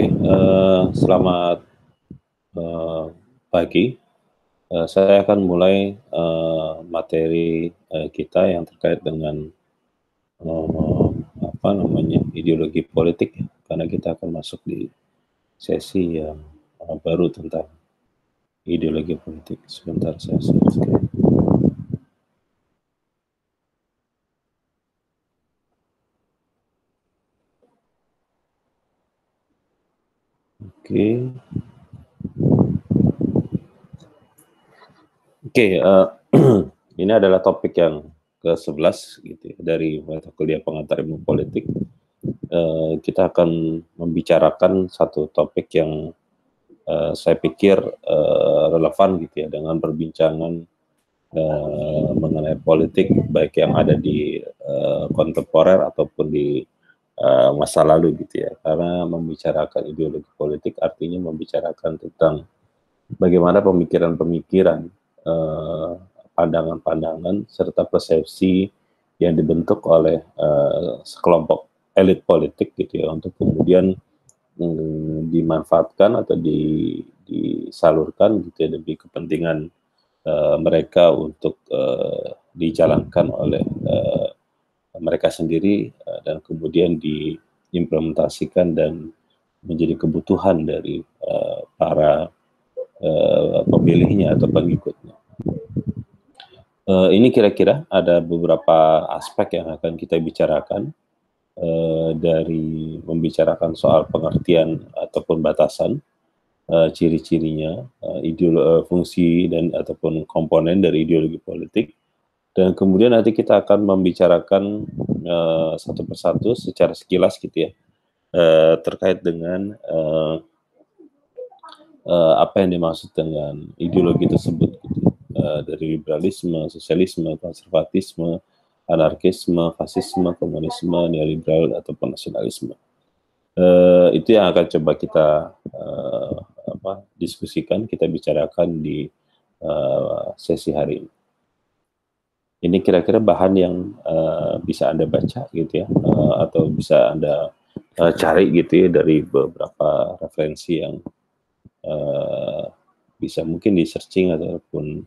Oke, okay, uh, eh, selamat uh, pagi. Uh, saya akan mulai uh, materi uh, kita yang terkait dengan uh, apa namanya ideologi politik, ya. karena kita akan masuk di sesi yang uh, baru tentang ideologi politik. Sebentar saya selesaikan. Oke. Oke, uh, ini adalah topik yang ke-11 gitu ya, dari mata kuliah pengantar ilmu politik. Uh, kita akan membicarakan satu topik yang uh, saya pikir uh, relevan gitu ya dengan perbincangan uh, mengenai politik baik yang ada di uh, kontemporer ataupun di Eh, masa lalu gitu ya karena membicarakan ideologi politik artinya membicarakan tentang bagaimana pemikiran-pemikiran eh, pandangan-pandangan serta persepsi yang dibentuk oleh eh, sekelompok elit politik gitu ya untuk kemudian hmm, dimanfaatkan atau disalurkan gitu ya demi kepentingan mereka untuk dijalankan oleh mereka sendiri eh, dan kemudian diimplementasikan dan menjadi kebutuhan dari eh, para eh, pemilihnya atau pengikutnya. ini kira-kira ada beberapa aspek yang akan kita bicarakan dari membicarakan soal pengertian ataupun batasan ciri-cirinya, ideologi, fungsi dan ataupun komponen dari ideologi politik dan kemudian nanti kita akan membicarakan uh, satu persatu secara sekilas gitu ya uh, terkait dengan uh, uh, apa yang dimaksud dengan ideologi tersebut gitu. uh, dari liberalisme, sosialisme, konservatisme, anarkisme, fasisme, komunisme, neoliberal atau nasionalisme. Uh, itu yang akan coba kita uh, apa, diskusikan, kita bicarakan di uh, sesi hari ini ini kira-kira bahan yang uh, bisa anda baca gitu ya uh, atau bisa anda uh, cari gitu ya dari beberapa referensi yang uh, bisa mungkin di searching ataupun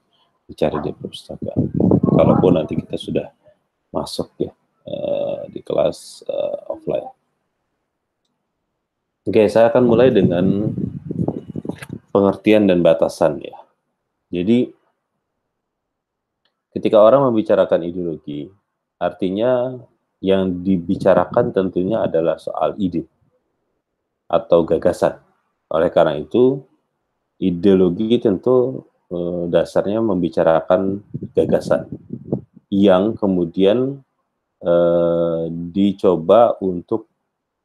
dicari di perpustakaan. Kalaupun nanti kita sudah masuk ya uh, di kelas uh, offline. Oke, okay, saya akan mulai dengan pengertian dan batasan ya. Jadi ketika orang membicarakan ideologi, artinya yang dibicarakan tentunya adalah soal ide atau gagasan. Oleh karena itu, ideologi tentu e, dasarnya membicarakan gagasan yang kemudian e, dicoba untuk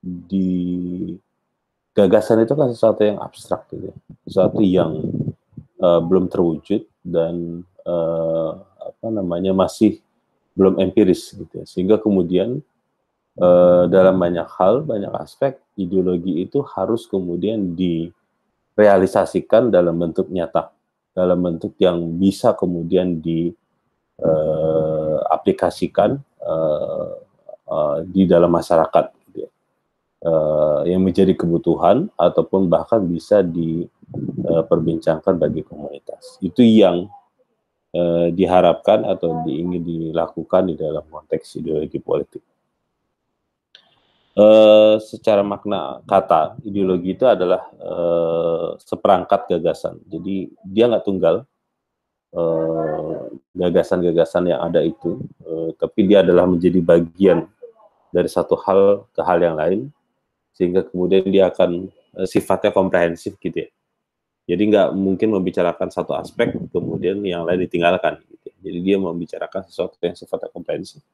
di gagasan itu kan sesuatu yang abstrak gitu, ya. sesuatu yang e, belum terwujud dan apa namanya masih belum empiris gitu ya. sehingga kemudian eh, dalam banyak hal banyak aspek ideologi itu harus kemudian direalisasikan dalam bentuk nyata dalam bentuk yang bisa kemudian diaplikasikan eh, eh, di dalam masyarakat gitu ya. yang menjadi kebutuhan ataupun bahkan bisa diperbincangkan bagi komunitas itu yang Eh, diharapkan atau diingin dilakukan di dalam konteks ideologi politik. Eh, secara makna kata ideologi itu adalah eh, seperangkat gagasan. Jadi dia nggak tunggal gagasan-gagasan yang ada itu, tapi dia adalah menjadi bagian dari satu hal ke hal yang lain, sehingga kemudian dia akan sifatnya komprehensif gitu ya. Jadi nggak mungkin membicarakan satu aspek kemudian yang lain ditinggalkan. Gitu. Jadi dia membicarakan sesuatu yang sifatnya komprehensif.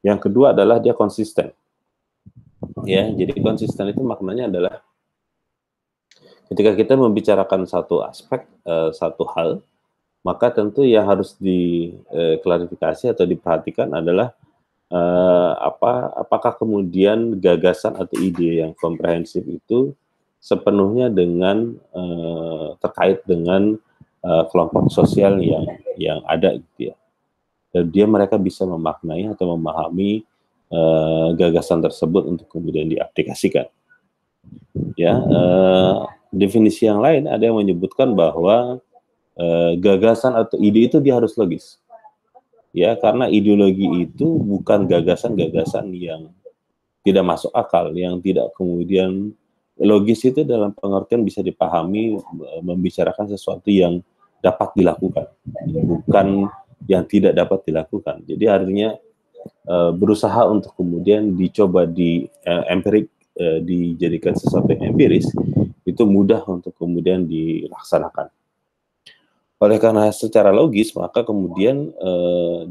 Yang kedua adalah dia konsisten. Ya, jadi konsisten itu maknanya adalah ketika kita membicarakan satu aspek, eh, satu hal, maka tentu yang harus diklarifikasi eh, atau diperhatikan adalah eh, apa apakah kemudian gagasan atau ide yang komprehensif itu sepenuhnya dengan uh, terkait dengan uh, kelompok sosial yang yang ada gitu ya. Dan dia mereka bisa memaknai atau memahami uh, gagasan tersebut untuk kemudian diaplikasikan. Ya, uh, definisi yang lain ada yang menyebutkan bahwa uh, gagasan atau ide itu dia harus logis. Ya, karena ideologi itu bukan gagasan-gagasan yang tidak masuk akal, yang tidak kemudian logis itu dalam pengertian bisa dipahami eh, membicarakan sesuatu yang dapat dilakukan bukan yang tidak dapat dilakukan jadi artinya eh, berusaha untuk kemudian dicoba di eh, empirik dijadikan sesuatu yang empiris itu mudah untuk kemudian dilaksanakan oleh karena secara logis maka kemudian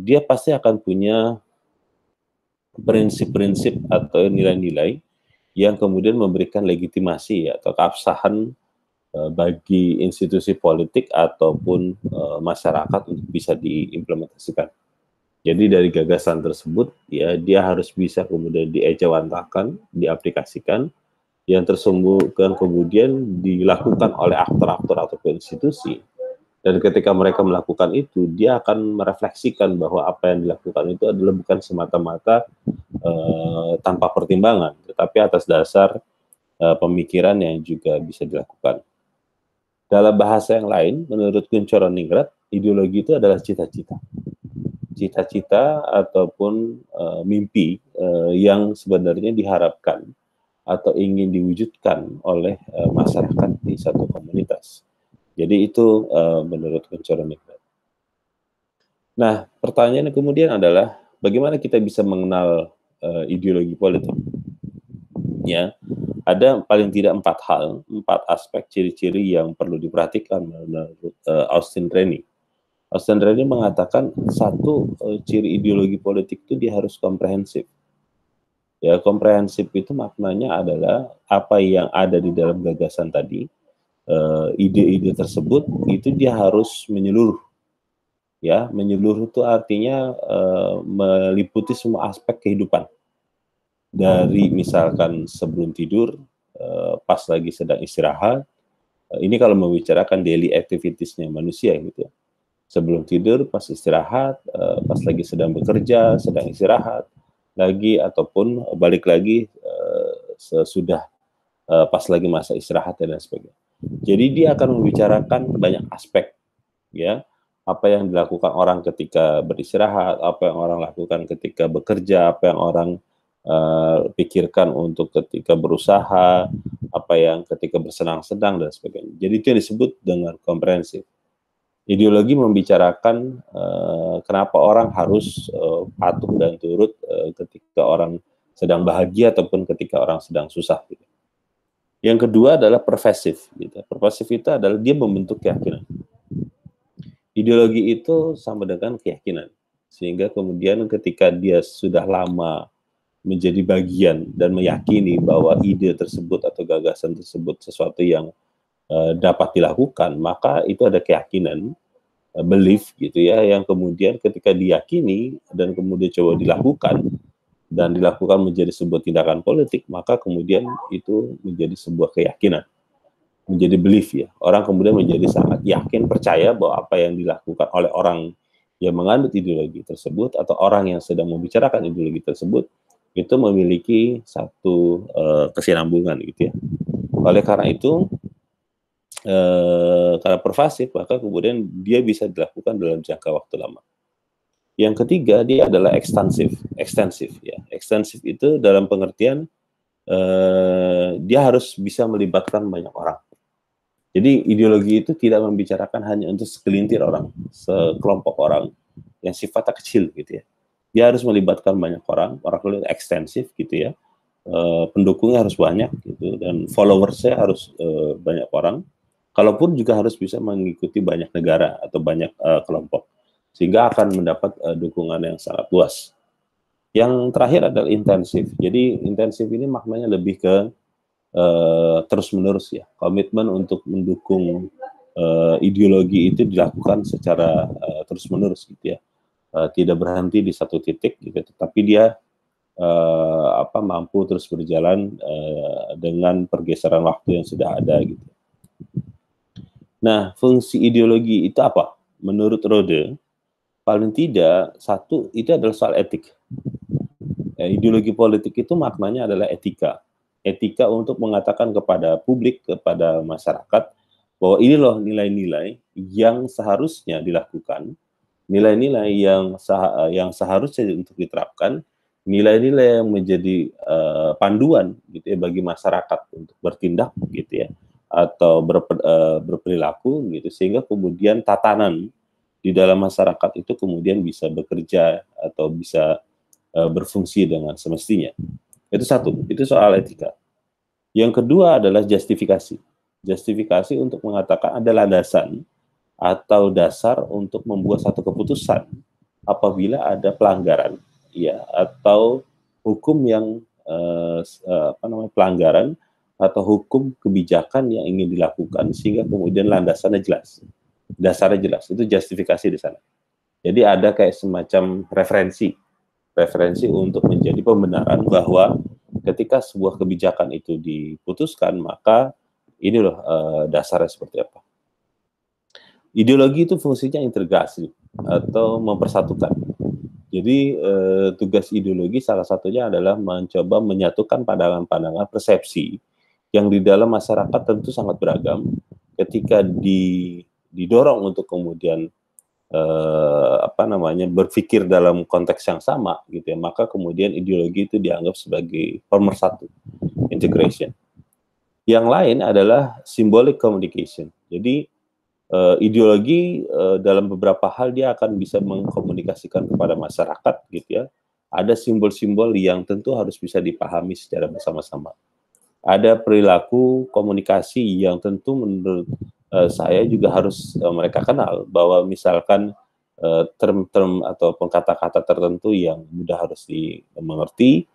dia pasti akan punya prinsip-prinsip atau nilai-nilai yang kemudian memberikan legitimasi atau ya, keabsahan eh, bagi institusi politik ataupun eh, masyarakat untuk bisa diimplementasikan. Jadi dari gagasan tersebut ya dia harus bisa kemudian diejawantahkan, diaplikasikan yang tersungguhkan kemudian dilakukan oleh aktor-aktor atau institusi dan ketika mereka melakukan itu, dia akan merefleksikan bahwa apa yang dilakukan itu adalah bukan semata-mata e, tanpa pertimbangan, tetapi atas dasar e, pemikiran yang juga bisa dilakukan. Dalam bahasa yang lain, menurut Kuncoro Ningrat, ideologi itu adalah cita-cita. Cita-cita ataupun e, mimpi e, yang sebenarnya diharapkan atau ingin diwujudkan oleh e, masyarakat di satu komunitas jadi itu uh, menurut Kuncoro Nah, pertanyaan kemudian adalah bagaimana kita bisa mengenal uh, ideologi politik? Ya, ada paling tidak empat hal, empat aspek ciri-ciri yang perlu diperhatikan menurut uh, Austin Rennie. Austin Rennie mengatakan satu uh, ciri ideologi politik itu dia harus komprehensif. Ya, komprehensif itu maknanya adalah apa yang ada di dalam gagasan tadi, Eh, ide-ide uh, tersebut itu dia harus menyeluruh ya menyeluruh itu artinya uh, meliputi semua aspek kehidupan dari misalkan sebelum tidur uh, pas lagi sedang istirahat uh, ini kalau membicarakan daily activitiesnya manusia gitu ya sebelum tidur pas istirahat uh, pas lagi sedang bekerja sedang istirahat lagi ataupun balik lagi uh, sesudah uh, pas lagi masa istirahat dan sebagainya jadi dia akan membicarakan banyak aspek ya, apa yang dilakukan orang ketika beristirahat, apa yang orang lakukan ketika bekerja, apa yang orang uh, pikirkan untuk ketika berusaha, apa yang ketika bersenang-senang dan sebagainya. Jadi itu yang disebut dengan komprehensif. Ideologi membicarakan uh, kenapa orang harus uh, patuh dan turut uh, ketika orang sedang bahagia ataupun ketika orang sedang susah. Gitu. Yang kedua adalah pervasif. Gitu. Pervasif itu adalah dia membentuk keyakinan. Ideologi itu sama dengan keyakinan. Sehingga kemudian ketika dia sudah lama menjadi bagian dan meyakini bahwa ide tersebut atau gagasan tersebut sesuatu yang uh, dapat dilakukan, maka itu ada keyakinan, uh, belief gitu ya, yang kemudian ketika diyakini dan kemudian coba dilakukan, dan dilakukan menjadi sebuah tindakan politik, maka kemudian itu menjadi sebuah keyakinan, menjadi belief ya. Orang kemudian menjadi sangat yakin percaya bahwa apa yang dilakukan oleh orang yang menganut ideologi tersebut atau orang yang sedang membicarakan ideologi tersebut itu memiliki satu uh, kesinambungan gitu ya. Oleh karena itu uh, karena pervasif maka kemudian dia bisa dilakukan dalam jangka waktu lama. Yang ketiga dia adalah ekstensif, ekstensif ya. Ekstensif itu dalam pengertian uh, dia harus bisa melibatkan banyak orang. Jadi ideologi itu tidak membicarakan hanya untuk segelintir orang, sekelompok orang yang sifatnya kecil gitu ya. Dia harus melibatkan banyak orang, orang kulit ekstensif gitu ya. Uh, pendukungnya harus banyak gitu dan followersnya harus uh, banyak orang. Kalaupun juga harus bisa mengikuti banyak negara atau banyak uh, kelompok sehingga akan mendapat uh, dukungan yang sangat luas. Yang terakhir adalah intensif. Jadi intensif ini maknanya lebih ke uh, terus-menerus ya, komitmen untuk mendukung uh, ideologi itu dilakukan secara uh, terus-menerus gitu ya. Uh, tidak berhenti di satu titik gitu, tetapi dia uh, apa mampu terus berjalan uh, dengan pergeseran waktu yang sudah ada gitu. Nah, fungsi ideologi itu apa? Menurut Rode, paling tidak satu itu adalah soal etik. Ya, ideologi politik itu maknanya adalah etika. Etika untuk mengatakan kepada publik, kepada masyarakat bahwa ini loh nilai-nilai yang seharusnya dilakukan, nilai-nilai yang sah yang seharusnya untuk diterapkan, nilai-nilai yang menjadi uh, panduan gitu ya bagi masyarakat untuk bertindak gitu ya atau berper, uh, eh, berperilaku gitu sehingga kemudian tatanan di dalam masyarakat itu kemudian bisa bekerja atau bisa uh, berfungsi dengan semestinya. Itu satu, itu soal etika. Yang kedua adalah justifikasi. Justifikasi untuk mengatakan ada landasan atau dasar untuk membuat satu keputusan apabila ada pelanggaran ya atau hukum yang eh, apa namanya pelanggaran atau hukum kebijakan yang ingin dilakukan sehingga kemudian landasannya jelas dasarnya jelas itu justifikasi di sana jadi ada kayak semacam referensi referensi hmm. untuk menjadi pembenaran bahwa ketika sebuah kebijakan itu diputuskan maka ini loh e, dasarnya seperti apa ideologi itu fungsinya integrasi atau mempersatukan jadi e, tugas ideologi salah satunya adalah mencoba menyatukan pandangan-pandangan persepsi yang di dalam masyarakat tentu sangat beragam ketika di didorong untuk kemudian eh, apa namanya berpikir dalam konteks yang sama gitu ya maka kemudian ideologi itu dianggap sebagai pemersatu integration yang lain adalah symbolic communication jadi eh, ideologi eh, dalam beberapa hal dia akan bisa mengkomunikasikan kepada masyarakat gitu ya ada simbol-simbol yang tentu harus bisa dipahami secara bersama-sama ada perilaku komunikasi yang tentu menurut Eh, saya juga harus uh, mereka kenal bahwa misalkan eh, term-term uh, ataupun kata-kata tertentu yang mudah harus dimengerti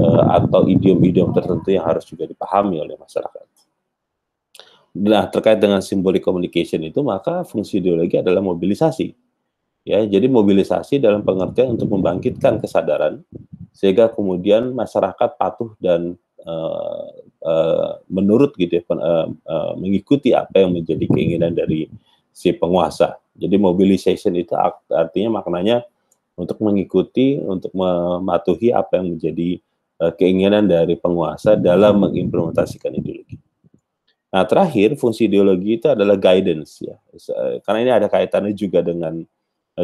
uh, atau idiom-idiom tertentu yang harus juga dipahami oleh masyarakat. Nah, terkait dengan simbolik communication itu, maka fungsi ideologi adalah mobilisasi. Ya, jadi mobilisasi dalam pengertian untuk membangkitkan kesadaran sehingga kemudian masyarakat patuh dan uh, Eh, menurut gitu uh, uh, mengikuti apa yang menjadi keinginan dari si penguasa. Jadi mobilization itu artinya maknanya untuk mengikuti, untuk mematuhi apa yang menjadi uh, keinginan dari penguasa dalam mengimplementasikan ideologi. Nah terakhir fungsi ideologi itu adalah guidance ya, karena ini ada kaitannya juga dengan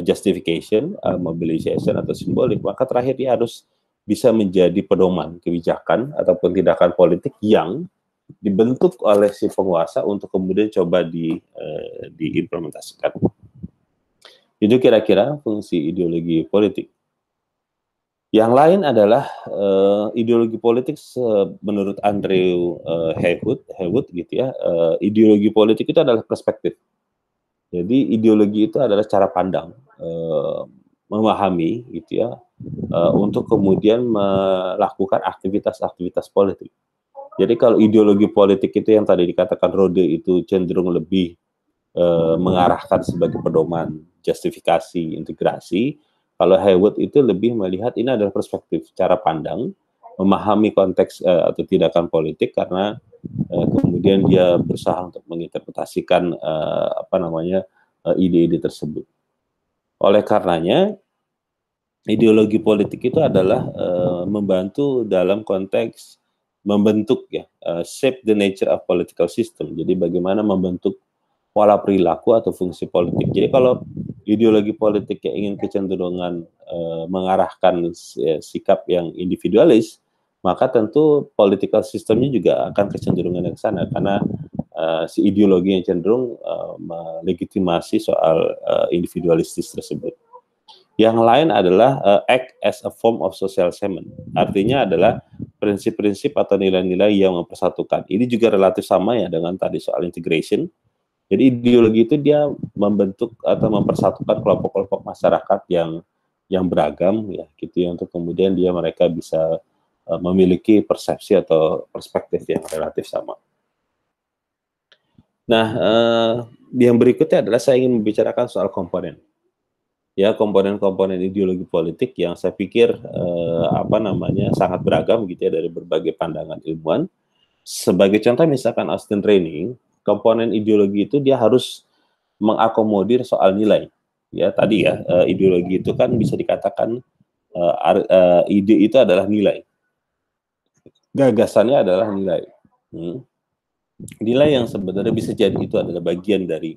justification, uh, mobilization atau simbolik. Maka terakhir dia harus bisa menjadi pedoman kebijakan ataupun tindakan politik yang dibentuk oleh si penguasa untuk kemudian coba di eh, diimplementasikan. Itu kira-kira fungsi ideologi politik. Yang lain adalah uh, ideologi politik menurut Andrew uh, Haywood, Haywood gitu ya. Uh, ideologi politik itu adalah perspektif. Jadi ideologi itu adalah cara pandang, uh, memahami gitu ya Eh, untuk kemudian melakukan aktivitas-aktivitas politik. Jadi kalau ideologi politik itu yang tadi dikatakan Rode itu cenderung lebih uh, mengarahkan sebagai pedoman justifikasi integrasi, kalau Haywood itu lebih melihat ini adalah perspektif cara pandang memahami konteks uh, atau tindakan politik karena uh, kemudian dia berusaha untuk menginterpretasikan uh, apa namanya ide-ide tersebut. Oleh karenanya ideologi politik itu adalah uh, membantu dalam konteks membentuk ya uh, shape the nature of political system. Jadi bagaimana membentuk pola perilaku atau fungsi politik. Jadi kalau ideologi politik yang ingin kecenderungan uh, mengarahkan ya, sikap yang individualis, maka tentu political systemnya juga akan kecenderungan ke sana karena uh, si ideologi yang cenderung uh, melegitimasi soal uh, individualistis tersebut. Yang lain adalah uh, act as a form of social cement. Artinya adalah prinsip-prinsip atau nilai-nilai yang mempersatukan. Ini juga relatif sama ya dengan tadi soal integration. Jadi ideologi itu dia membentuk atau mempersatukan kelompok-kelompok masyarakat yang yang beragam ya gitu ya untuk kemudian dia mereka bisa uh, memiliki persepsi atau perspektif yang relatif sama. Nah, uh, yang berikutnya adalah saya ingin membicarakan soal komponen ya komponen-komponen ideologi politik yang saya pikir eh, apa namanya sangat beragam gitu ya dari berbagai pandangan ilmuwan. Sebagai contoh misalkan Austin Training, komponen ideologi itu dia harus mengakomodir soal nilai. Ya tadi ya eh, ideologi itu kan bisa dikatakan eh, eh, ide itu adalah nilai. Gagasannya adalah nilai. Hmm. Nilai yang sebenarnya bisa jadi itu adalah bagian dari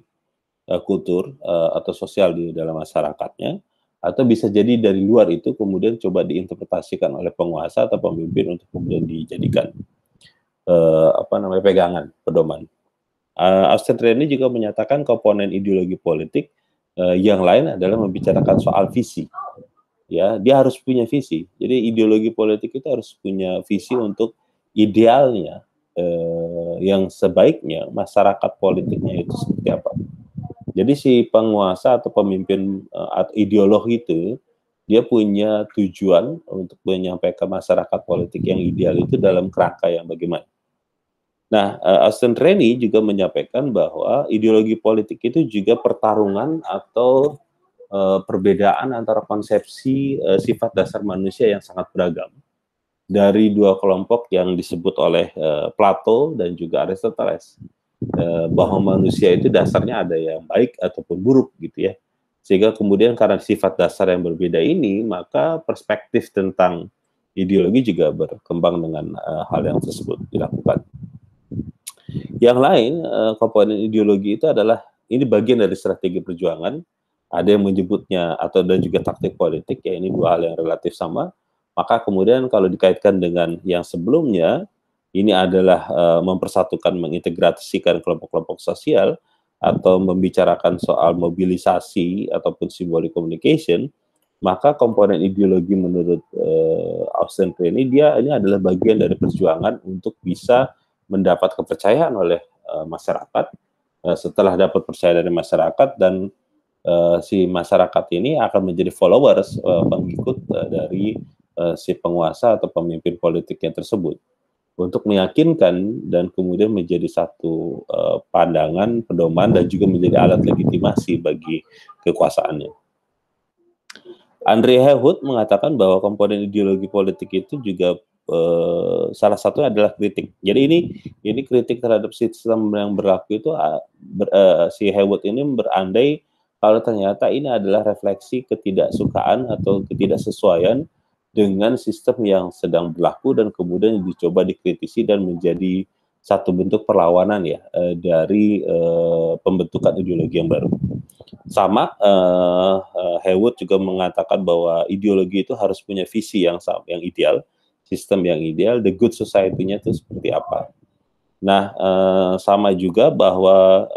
Eh, kultur uh, atau sosial di dalam masyarakatnya atau bisa jadi dari luar itu kemudian coba diinterpretasikan oleh penguasa atau pemimpin untuk kemudian dijadikan uh, apa namanya pegangan pedoman. Uh, Austin Trendy juga menyatakan komponen ideologi politik uh, yang lain adalah membicarakan soal visi. Ya, dia harus punya visi. Jadi ideologi politik itu harus punya visi untuk idealnya eh, yang sebaiknya masyarakat politiknya itu seperti apa. Jadi si penguasa atau pemimpin uh, eh, ideolog itu dia punya tujuan untuk menyampaikan masyarakat politik yang ideal itu dalam kerangka yang bagaimana. Nah, uh, Austin treni juga menyampaikan bahwa ideologi politik itu juga pertarungan atau eh, perbedaan antara konsepsi uh, sifat dasar manusia yang sangat beragam dari dua kelompok yang disebut oleh Plato dan juga Aristoteles. Eh, bahwa manusia itu dasarnya ada yang baik ataupun buruk gitu ya. Sehingga kemudian karena sifat dasar yang berbeda ini, maka perspektif tentang ideologi juga berkembang dengan uh, hal yang tersebut dilakukan. Yang lain uh, komponen ideologi itu adalah ini bagian dari strategi perjuangan. Ada yang menyebutnya atau dan juga taktik politik ya ini dua hal yang relatif sama. Maka kemudian kalau dikaitkan dengan yang sebelumnya ini adalah uh, mempersatukan mengintegrasikan kelompok-kelompok sosial atau membicarakan soal mobilisasi ataupun symbolic communication maka komponen ideologi menurut uh, Austin ini dia ini adalah bagian dari perjuangan untuk bisa mendapat kepercayaan oleh uh, masyarakat uh, setelah dapat percaya dari masyarakat dan uh, si masyarakat ini akan menjadi followers uh, pengikut uh, dari uh, si penguasa atau pemimpin politiknya tersebut untuk meyakinkan dan kemudian menjadi satu uh, pandangan pedoman dan juga menjadi alat legitimasi bagi kekuasaannya. Andre Hewitt mengatakan bahwa komponen ideologi politik itu juga uh, salah satu adalah kritik. Jadi ini ini kritik terhadap sistem yang berlaku itu ah, ber, uh, si Hewitt ini berandai kalau ternyata ini adalah refleksi ketidaksukaan atau ketidaksesuaian dengan sistem yang sedang berlaku dan kemudian dicoba dikritisi dan menjadi satu bentuk perlawanan ya eh, dari eh, pembentukan ideologi yang baru. Sama eh, eh juga mengatakan bahwa ideologi itu harus punya visi yang yang ideal, sistem yang ideal, the good society-nya itu seperti apa. Nah, sama juga bahwa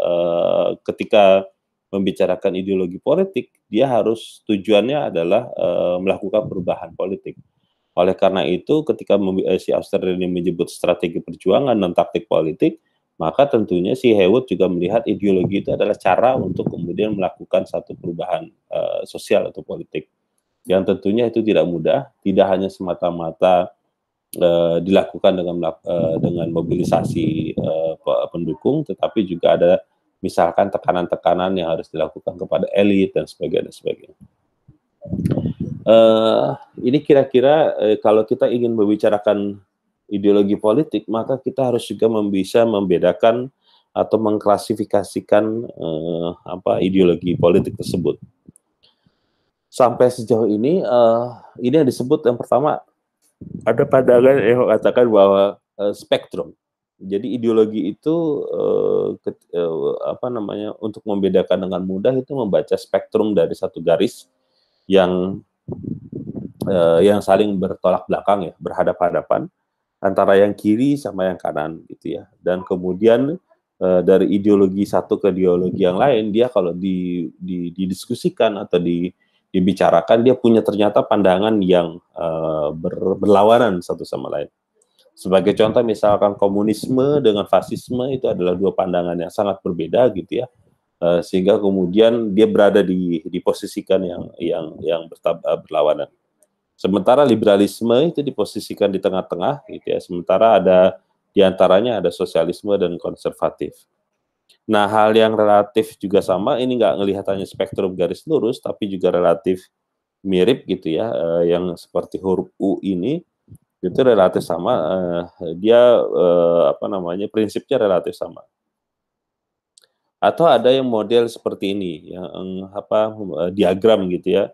ketika membicarakan ideologi politik, dia harus tujuannya adalah e, melakukan perubahan politik. Oleh karena itu, ketika eh, si Auster ini menyebut strategi perjuangan dan taktik politik, maka tentunya si Hewitt juga melihat ideologi itu adalah cara untuk kemudian melakukan satu perubahan e, sosial atau politik. Yang tentunya itu tidak mudah, tidak hanya semata-mata e, dilakukan dengan e, dengan mobilisasi e, pendukung, tetapi juga ada misalkan tekanan-tekanan yang harus dilakukan kepada elit dan sebagainya sebagainya. Uh, ini kira-kira uh, kalau kita ingin membicarakan ideologi politik maka kita harus juga bisa membedakan atau mengklasifikasikan uh, apa ideologi politik tersebut. Sampai sejauh ini uh, ini yang disebut yang pertama ada pandangan yang mengatakan bahwa uh, spektrum jadi ideologi itu eh, ke, eh, apa namanya, untuk membedakan dengan mudah itu membaca spektrum dari satu garis yang, eh, yang saling bertolak belakang ya, berhadapan-hadapan antara yang kiri sama yang kanan gitu ya. Dan kemudian, dari ideologi satu ke ideologi yang lain dia kalau di di didiskusikan atau di dibicarakan dia punya ternyata pandangan yang, ber berlawanan satu sama lain. Sebagai contoh misalkan komunisme dengan fasisme itu adalah dua pandangan yang sangat berbeda gitu ya. Eh, sehingga kemudian dia berada di diposisikan yang yang yang eh, berlawanan. Sementara liberalisme itu diposisikan di tengah-tengah gitu ya. Sementara ada di antaranya ada sosialisme dan konservatif. Nah, hal yang relatif juga sama, ini nggak ngelihat hanya spektrum garis lurus, tapi juga relatif mirip gitu ya, eh, yang seperti huruf U ini, itu relatif sama uh, dia uh, apa namanya prinsipnya relatif sama atau ada yang model seperti ini yang apa eh, diagram gitu ya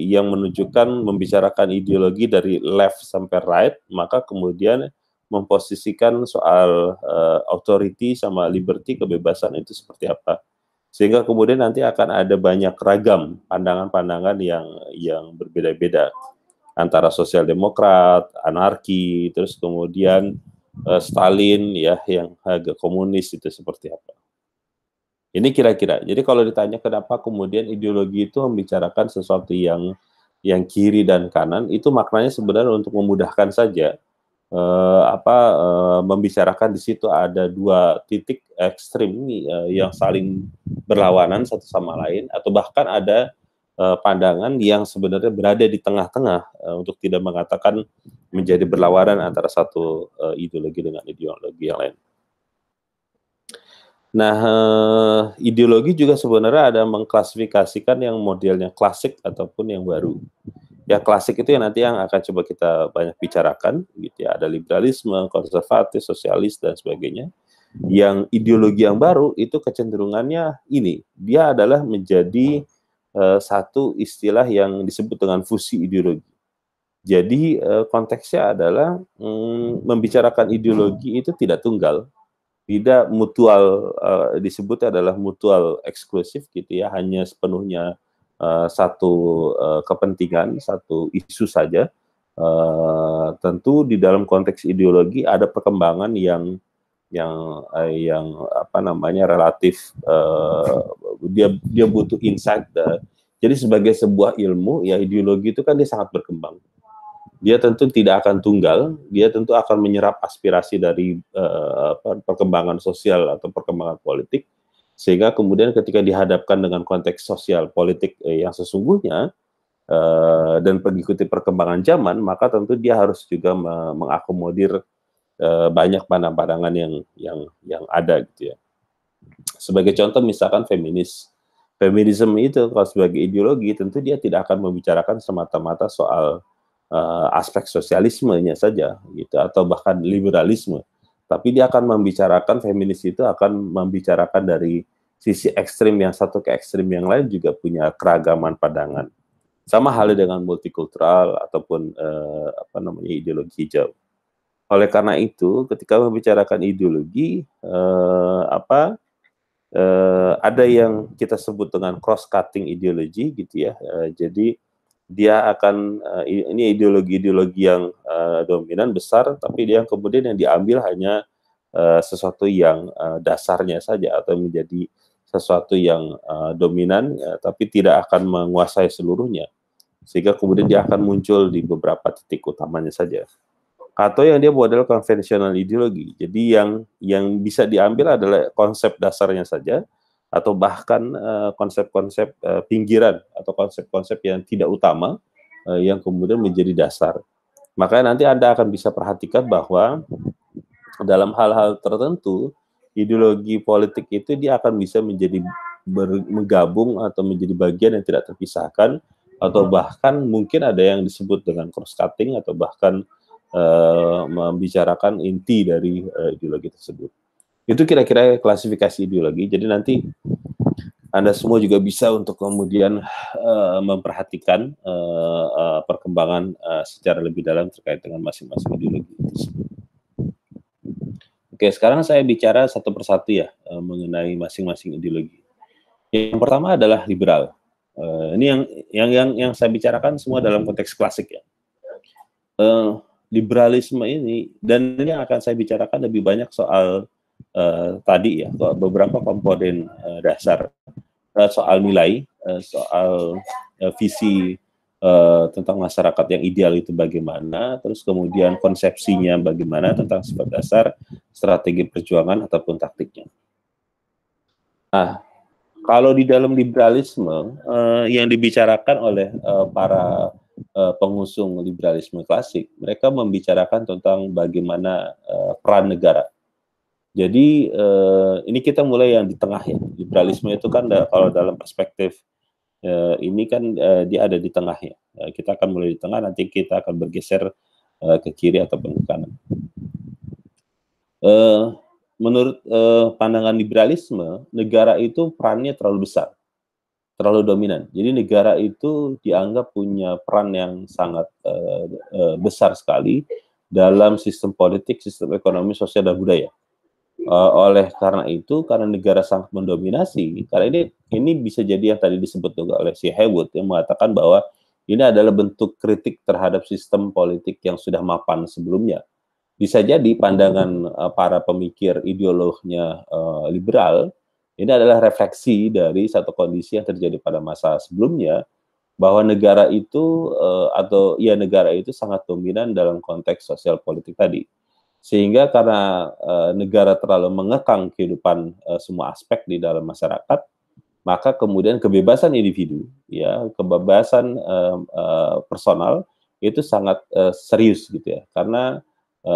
yang menunjukkan membicarakan ideologi dari left sampai right maka kemudian memposisikan soal uh, authority sama liberty kebebasan itu seperti apa sehingga kemudian nanti akan ada banyak ragam pandangan-pandangan yang yang berbeda-beda antara sosial demokrat, anarki, terus kemudian uh, Stalin ya yang agak komunis itu seperti apa. Ini kira-kira. Jadi kalau ditanya kenapa kemudian ideologi itu membicarakan sesuatu yang yang kiri dan kanan itu maknanya sebenarnya untuk memudahkan saja eh, apa eh, membicarakan di situ ada dua titik ekstrim eh, yang saling berlawanan satu sama lain atau bahkan ada Eh, pandangan yang sebenarnya berada di tengah-tengah uh, untuk tidak mengatakan menjadi berlawanan antara satu uh, ideologi dengan ideologi yang lain. Nah, uh, ideologi juga sebenarnya ada mengklasifikasikan yang modelnya klasik ataupun yang baru. Ya klasik itu yang nanti yang akan coba kita banyak bicarakan, gitu ya. Ada liberalisme, konservatif, sosialis dan sebagainya. Yang ideologi yang baru itu kecenderungannya ini, dia adalah menjadi Eh, satu istilah yang disebut dengan fusi ideologi. Jadi eh, konteksnya adalah mm, membicarakan ideologi itu tidak tunggal, tidak mutual uh, eh, disebut adalah mutual eksklusif gitu ya, hanya sepenuhnya uh, satu uh, kepentingan, satu isu saja. Uh, tentu di dalam konteks ideologi ada perkembangan yang yang eh, yang apa namanya relatif uh, dia dia butuh insight. Uh, jadi sebagai sebuah ilmu ya ideologi itu kan dia sangat berkembang. Dia tentu tidak akan tunggal, dia tentu akan menyerap aspirasi dari uh, perkembangan sosial atau perkembangan politik sehingga kemudian ketika dihadapkan dengan konteks sosial politik yang sesungguhnya uh, dan mengikuti perkembangan zaman maka tentu dia harus juga mengakomodir Eh, banyak pandangan pandangan yang yang yang ada gitu ya. Sebagai contoh misalkan feminis. Feminisme itu kalau sebagai ideologi tentu dia tidak akan membicarakan semata-mata soal uh, aspek sosialismenya saja gitu atau bahkan liberalisme. Tapi dia akan membicarakan feminis itu akan membicarakan dari sisi ekstrim yang satu ke ekstrim yang lain juga punya keragaman pandangan. Sama halnya dengan multikultural ataupun uh, apa namanya ideologi hijau. Oleh karena itu, ketika membicarakan ideologi, eh, apa eh, ada yang kita sebut dengan cross-cutting ideologi, gitu ya. Eh, jadi dia akan eh, ini ideologi-ideologi yang eh, dominan besar, tapi dia kemudian yang diambil hanya eh, sesuatu yang eh, dasarnya saja atau menjadi sesuatu yang eh, dominan, eh, tapi tidak akan menguasai seluruhnya, sehingga kemudian dia akan muncul di beberapa titik utamanya saja atau yang dia buat adalah konvensional ideologi. Jadi yang yang bisa diambil adalah konsep dasarnya saja atau bahkan eh, konsep-konsep uh, uh, pinggiran atau konsep-konsep yang tidak utama uh, yang kemudian menjadi dasar. Makanya nanti Anda akan bisa perhatikan bahwa dalam hal-hal tertentu ideologi politik itu dia akan bisa menjadi ber, menggabung atau menjadi bagian yang tidak terpisahkan atau bahkan mungkin ada yang disebut dengan cross cutting atau bahkan Eh, membicarakan inti dari uh, ideologi tersebut. Itu kira-kira klasifikasi ideologi. Jadi nanti anda semua juga bisa untuk kemudian uh, memperhatikan uh, uh, perkembangan uh, secara lebih dalam terkait dengan masing-masing ideologi itu. Oke, sekarang saya bicara satu persatu ya uh, mengenai masing-masing ideologi. Yang pertama adalah liberal. Uh, ini yang yang yang yang saya bicarakan semua dalam konteks klasik ya. Uh, liberalisme ini dan ini yang akan saya bicarakan lebih banyak soal uh, tadi ya beberapa komponen uh, dasar uh, soal nilai uh, soal uh, visi uh, tentang masyarakat yang ideal itu bagaimana terus kemudian konsepsinya bagaimana tentang sebab dasar strategi perjuangan ataupun taktiknya nah kalau di dalam liberalisme uh, yang dibicarakan oleh uh, para Eh, pengusung liberalisme klasik, mereka membicarakan tentang bagaimana eh, peran negara. Jadi eh, ini kita mulai yang di tengah ya. Liberalisme itu kan kalau dalam perspektif ini kan dia ada di tengah ya. kita akan mulai di tengah, nanti kita akan bergeser ke kiri atau ke kanan. menurut pandangan liberalisme, negara itu perannya terlalu besar terlalu dominan. Jadi negara itu dianggap punya peran yang sangat uh, uh, besar sekali dalam sistem politik, sistem ekonomi, sosial dan budaya. Uh, oleh karena itu, karena negara sangat mendominasi, karena ini ini bisa jadi yang tadi disebut juga oleh si Haywood yang mengatakan bahwa ini adalah bentuk kritik terhadap sistem politik yang sudah mapan sebelumnya. Bisa jadi pandangan uh, para pemikir ideolognya uh, liberal ini adalah refleksi dari satu kondisi yang terjadi pada masa sebelumnya bahwa negara itu eh, atau ya negara itu sangat dominan dalam konteks sosial politik tadi. Sehingga karena eh, negara terlalu mengekang kehidupan eh, semua aspek di dalam masyarakat, maka kemudian kebebasan individu ya, kebebasan personal itu sangat serius gitu ya. Karena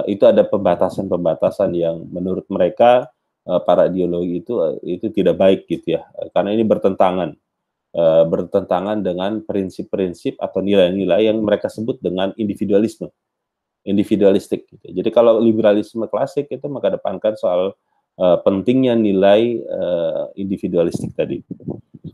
itu ada pembatasan-pembatasan yang menurut mereka Eh, para ideologi itu eh, itu tidak baik gitu ya eh, karena ini bertentangan bertentangan dengan prinsip-prinsip atau nilai-nilai yang mereka sebut dengan individualisme individualistik gitu. Jadi kalau liberalisme klasik itu maka mengedepankan soal pentingnya nilai individualistik tadi.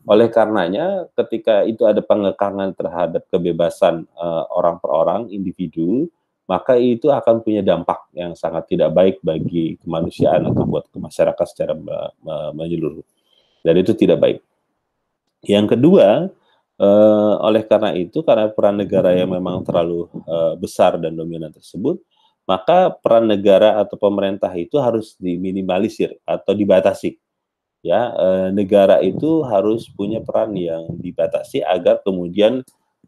Oleh karenanya ketika itu ada pengekangan terhadap kebebasan orang per orang individu maka itu akan punya dampak yang sangat tidak baik bagi kemanusiaan atau buat ke masyarakat secara menyeluruh. Dan itu tidak baik. Yang kedua, eh, oleh karena itu, karena peran negara yang memang terlalu eh, besar dan dominan tersebut, maka peran negara atau pemerintah itu harus diminimalisir atau dibatasi. Ya, eh, negara itu harus punya peran yang dibatasi agar kemudian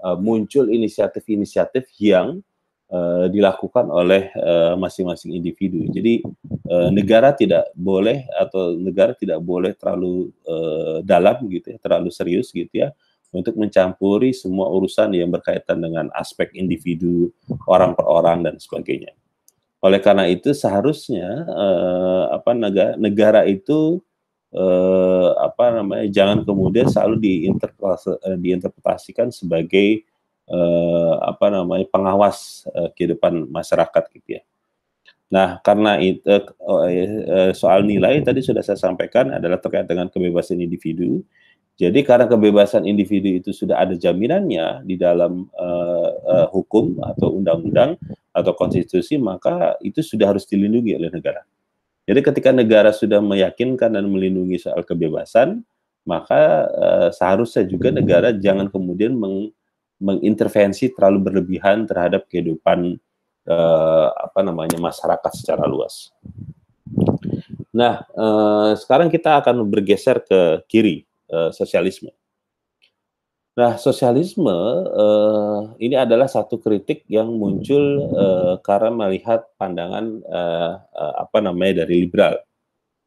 eh, muncul inisiatif-inisiatif yang Eh, dilakukan oleh eh, masing-masing uh, individu. Jadi uh, negara tidak boleh atau negara tidak boleh terlalu uh, dalam gitu ya, terlalu serius gitu ya untuk mencampuri semua urusan yang berkaitan dengan aspek individu, orang per orang dan sebagainya. Oleh karena itu seharusnya uh, apa negara, negara itu uh, apa namanya jangan kemudian selalu diinterpretasikan sebagai eh, apa namanya pengawas eh, kehidupan masyarakat gitu ya. Nah, karena itu eh, oh, iya, eh, soal nilai tadi sudah saya sampaikan adalah terkait dengan kebebasan individu. Jadi karena kebebasan individu itu sudah ada jaminannya di dalam eh, eh, hukum atau undang-undang atau konstitusi, maka itu sudah harus dilindungi oleh negara. Jadi ketika negara sudah meyakinkan dan melindungi soal kebebasan, maka eh, seharusnya juga negara jangan kemudian meng, mengintervensi terlalu berlebihan terhadap kehidupan eh, apa namanya masyarakat secara luas. Nah, eh, sekarang kita akan bergeser ke kiri eh, sosialisme. Nah, sosialisme eh, ini adalah satu kritik yang muncul eh, karena melihat pandangan eh, eh apa namanya dari liberal,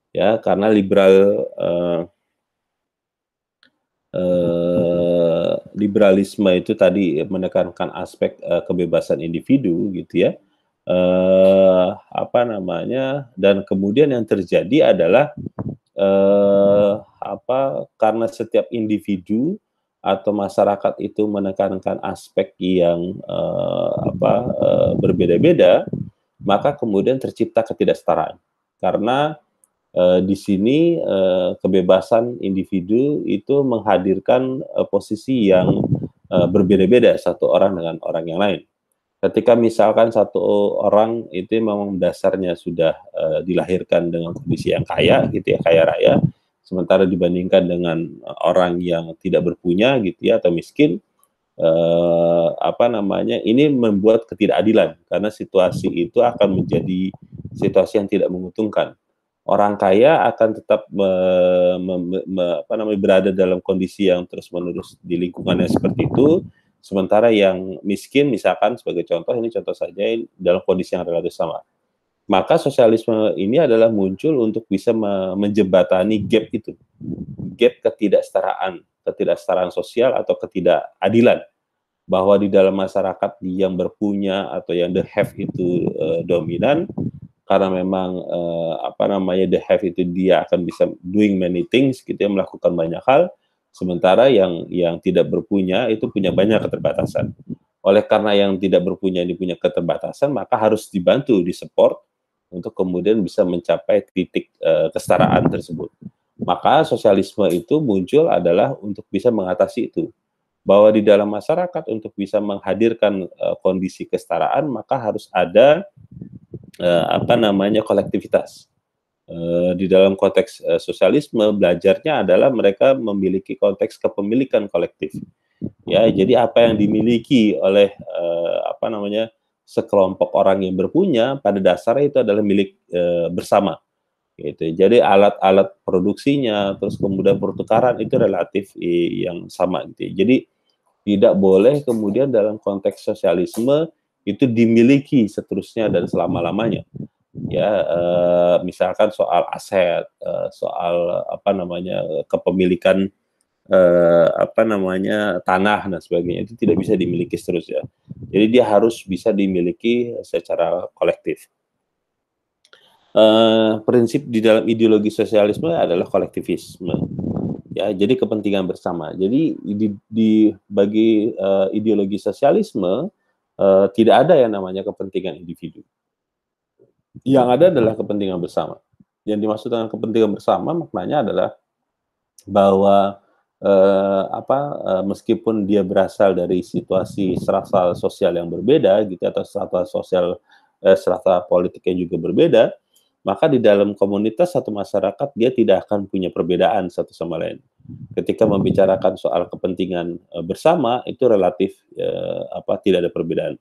ya karena liberal eh, Eh, liberalisme itu tadi menekankan aspek eh, kebebasan individu gitu ya eh, apa namanya dan kemudian yang terjadi adalah eh, apa karena setiap individu atau masyarakat itu menekankan aspek yang eh, apa eh, berbeda-beda maka kemudian tercipta ketidaksetaraan karena Eh, di sini eh, kebebasan individu itu menghadirkan eh, posisi yang berbeda-beda satu orang dengan orang yang lain. Ketika misalkan satu orang itu memang dasarnya sudah dilahirkan dengan kondisi yang kaya gitu ya, kaya raya, sementara dibandingkan dengan orang yang tidak berpunya gitu ya atau miskin eh, apa namanya ini membuat ketidakadilan karena situasi itu akan menjadi situasi yang tidak menguntungkan orang kaya akan tetap me, me, me, apa namanya berada dalam kondisi yang terus-menerus di lingkungannya seperti itu sementara yang miskin misalkan sebagai contoh ini contoh saja dalam kondisi yang relatif sama maka sosialisme ini adalah muncul untuk bisa menjembatani gap itu gap ketidaksetaraan ketidaksetaraan sosial atau ketidakadilan bahwa di dalam masyarakat yang berpunya atau yang the have itu uh, dominan karena memang uh, apa namanya the have itu dia akan bisa doing many things gitu ya, melakukan banyak hal sementara yang yang tidak berpunya itu punya banyak keterbatasan oleh karena yang tidak berpunya ini punya keterbatasan maka harus dibantu disupport untuk kemudian bisa mencapai titik uh, kesetaraan tersebut maka sosialisme itu muncul adalah untuk bisa mengatasi itu bahwa di dalam masyarakat untuk bisa menghadirkan uh, kondisi kesetaraan maka harus ada uh, apa namanya kolektivitas. Uh, di dalam konteks uh, sosialisme belajarnya adalah mereka memiliki konteks kepemilikan kolektif. Ya, jadi apa yang dimiliki oleh uh, apa namanya sekelompok orang yang berpunya pada dasarnya itu adalah milik e, bersama gitu jadi alat-alat produksinya terus kemudian pertukaran itu relatif e, yang sama gitu jadi tidak boleh kemudian dalam konteks sosialisme itu dimiliki seterusnya dan selama-lamanya ya eh, misalkan soal aset eh, soal apa namanya kepemilikan eh, apa namanya tanah dan sebagainya itu tidak bisa dimiliki seterusnya jadi dia harus bisa dimiliki secara kolektif eh, prinsip di dalam ideologi sosialisme adalah kolektivisme ya jadi kepentingan bersama jadi di, di bagi uh, ideologi sosialisme uh, tidak ada yang namanya kepentingan individu yang ada adalah kepentingan bersama yang dimaksud dengan kepentingan bersama maknanya adalah bahwa uh, apa uh, meskipun dia berasal dari situasi serasa sosial yang berbeda gitu atau strata sosial uh, politik yang juga berbeda maka di dalam komunitas satu masyarakat dia tidak akan punya perbedaan satu sama lain. Ketika membicarakan soal kepentingan eh, bersama itu relatif eh, apa tidak ada perbedaan.